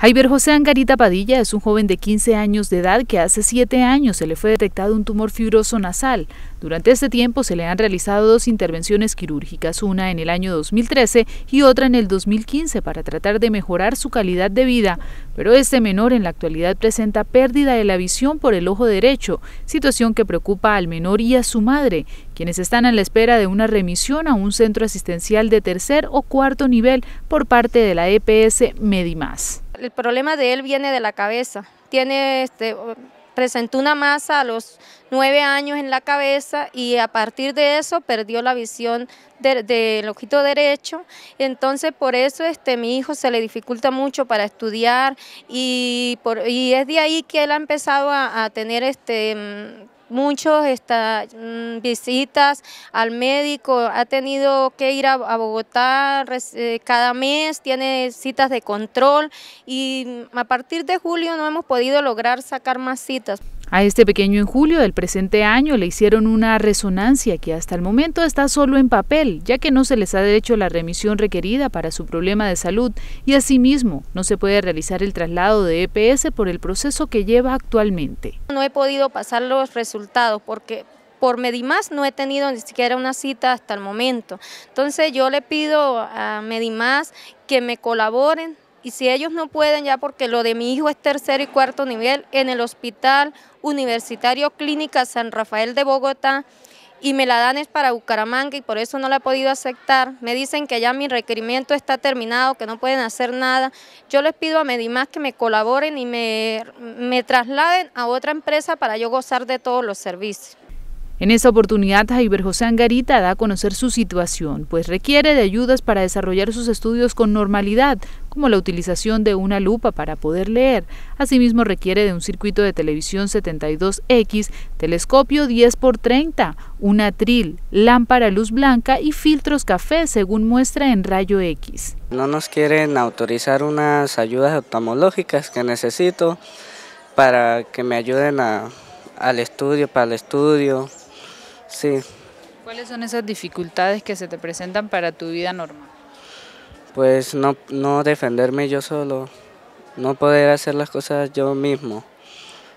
Jaiber José Angarita Padilla es un joven de 15 años de edad que hace 7 años se le fue detectado un tumor fibroso nasal. Durante este tiempo se le han realizado dos intervenciones quirúrgicas, una en el año 2013 y otra en el 2015 para tratar de mejorar su calidad de vida, pero este menor en la actualidad presenta pérdida de la visión por el ojo derecho, situación que preocupa al menor y a su madre, quienes están a la espera de una remisión a un centro asistencial de tercer o cuarto nivel por parte de la EPS Medimás. El problema de él viene de la cabeza. Tiene este, presentó una masa a los nueve años en la cabeza y a partir de eso perdió la visión del ojito derecho. Entonces por eso este, mi hijo se le dificulta mucho para estudiar y, por, y es de ahí que él ha empezado a, a tener este mm, muchos mm, visitas al médico, ha tenido que ir a, Bogotá eh, cada mes, tiene citas de control y mm, a partir de julio no hemos podido lograr sacar más citas. A este pequeño en julio del presente año le hicieron una resonancia que hasta el momento está solo en papel, ya que no se les ha hecho la remisión requerida para su problema de salud y asimismo no se puede realizar el traslado de EPS por el proceso que lleva actualmente. No he podido pasar los resultados porque por Medimás no he tenido ni siquiera una cita hasta el momento. Entonces yo le pido a Medimás que me colaboren y si ellos no pueden ya porque lo de mi hijo es tercer y cuarto nivel, en el Hospital Universitario Clínica San Rafael de Bogotá, y me la dan es para Bucaramanga y por eso no la he podido aceptar. Me dicen que ya mi requerimiento está terminado, que no pueden hacer nada. Yo les pido a Medimás que me colaboren y me trasladen a otra empresa para yo gozar de todos los servicios. En esta oportunidad, Jaiber José Angarita da a conocer su situación, pues requiere de ayudas para desarrollar sus estudios con normalidad, como la utilización de una lupa para poder leer. Asimismo, requiere de un circuito de televisión 72X, telescopio 10x30, un atril, lámpara luz blanca y filtros café, según muestra en rayo X. No nos quieren autorizar unas ayudas oftalmológicas que necesito para que me ayuden al estudio, para el estudio Sí. ¿Cuáles son esas dificultades que se te presentan para tu vida normal? Pues no, defenderme yo solo, no poder hacer las cosas yo mismo.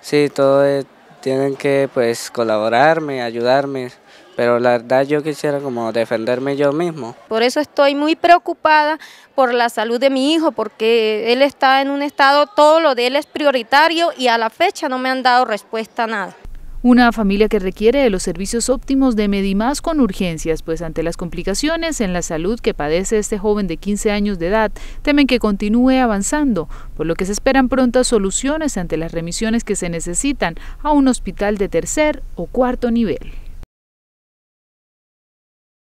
Sí, todos tienen que pues colaborarme, ayudarme, pero la verdad yo quisiera como defenderme yo mismo. Por eso estoy muy preocupada por la salud de mi hijo, porque él está en un estado, todo lo de él es prioritario y a la fecha no me han dado respuesta a nada. Una familia que requiere de los servicios óptimos de Medimás con urgencias, pues ante las complicaciones en la salud que padece este joven de 15 años de edad, temen que continúe avanzando, por lo que se esperan prontas soluciones ante las remisiones que se necesitan a un hospital de tercer o cuarto nivel.